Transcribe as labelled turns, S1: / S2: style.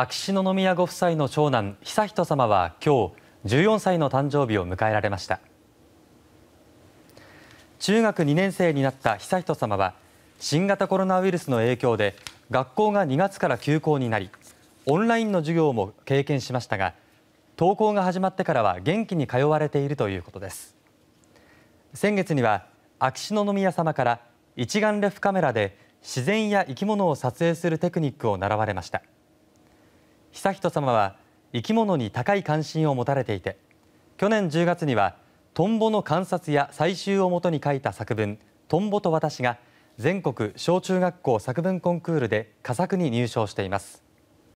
S1: 秋篠宮ご夫妻の長男悠仁さまは今日14歳の誕生日を迎えられました中学2年生になった悠仁さまは新型コロナウイルスの影響で学校が2月から休校になりオンラインの授業も経験しましたが登校が始まってからは元気に通われているということです先月には秋篠宮さまから一眼レフカメラで自然や生き物を撮影するテクニックを習われました。悠仁さまは生き物に高い関心を持たれていて去年10月にはトンボの観察や採集をもとに書いた作文「トンボと私」が全国小中学校作文コンクールで佳作に入賞しています。